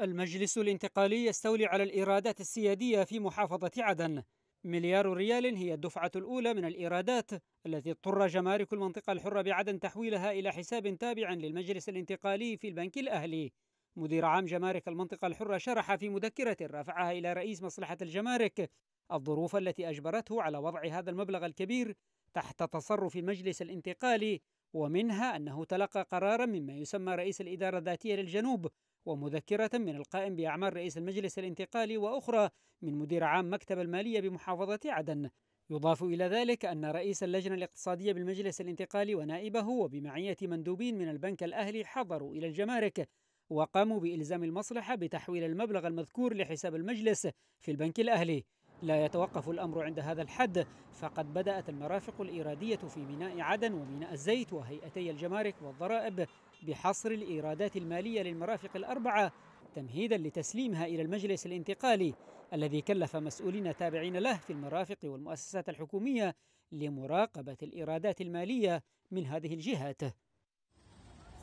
المجلس الانتقالي يستولي على الإيرادات السيادية في محافظة عدن مليار ريال هي الدفعة الأولى من الإيرادات التي اضطر جمارك المنطقة الحرة بعدن تحويلها إلى حساب تابع للمجلس الانتقالي في البنك الأهلي مدير عام جمارك المنطقة الحرة شرح في مذكرة رفعها إلى رئيس مصلحة الجمارك الظروف التي أجبرته على وضع هذا المبلغ الكبير تحت تصرف المجلس الانتقالي ومنها أنه تلقى قرارا مما يسمى رئيس الإدارة الذاتية للجنوب ومذكرة من القائم بأعمال رئيس المجلس الانتقالي وأخرى من مدير عام مكتب المالية بمحافظة عدن يضاف إلى ذلك أن رئيس اللجنة الاقتصادية بالمجلس الانتقالي ونائبه وبمعية مندوبين من البنك الأهلي حضروا إلى الجمارك وقاموا بإلزام المصلحة بتحويل المبلغ المذكور لحساب المجلس في البنك الأهلي لا يتوقف الأمر عند هذا الحد فقد بدأت المرافق الإيرادية في ميناء عدن وميناء الزيت وهيئتي الجمارك والضرائب بحصر الإيرادات المالية للمرافق الأربعة تمهيدا لتسليمها إلى المجلس الانتقالي الذي كلف مسؤولين تابعين له في المرافق والمؤسسات الحكومية لمراقبة الإيرادات المالية من هذه الجهات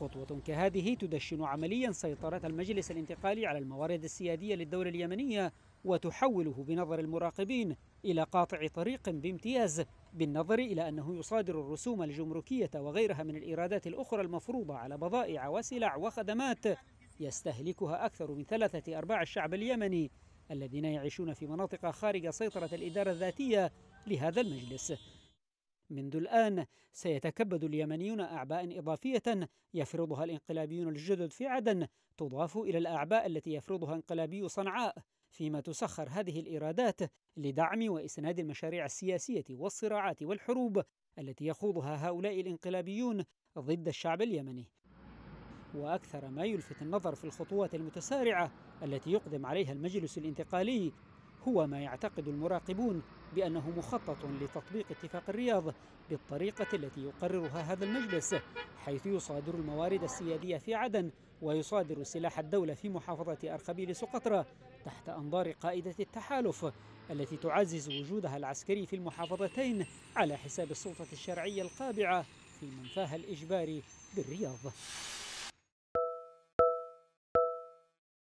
خطوة كهذه تدشن عمليا سيطرة المجلس الانتقالي على الموارد السيادية للدولة اليمنية وتحوله بنظر المراقبين إلى قاطع طريق بامتياز بالنظر إلى أنه يصادر الرسوم الجمركية وغيرها من الإيرادات الأخرى المفروضة على بضائع وسلع وخدمات يستهلكها أكثر من ثلاثة أرباع الشعب اليمني الذين يعيشون في مناطق خارج سيطرة الإدارة الذاتية لهذا المجلس منذ الآن سيتكبد اليمنيون أعباء إضافية يفرضها الانقلابيون الجدد في عدن تضاف إلى الأعباء التي يفرضها انقلابي صنعاء فيما تسخر هذه الإيرادات لدعم وإسناد المشاريع السياسية والصراعات والحروب التي يخوضها هؤلاء الانقلابيون ضد الشعب اليمني وأكثر ما يلفت النظر في الخطوات المتسارعة التي يقدم عليها المجلس الانتقالي هو ما يعتقد المراقبون بأنه مخطط لتطبيق اتفاق الرياض بالطريقة التي يقررها هذا المجلس حيث يصادر الموارد السيادية في عدن ويصادر سلاح الدولة في محافظة أرخبيل سقطرى تحت أنظار قائدة التحالف التي تعزز وجودها العسكري في المحافظتين على حساب السلطة الشرعية القابعة في منفاها الإجباري بالرياض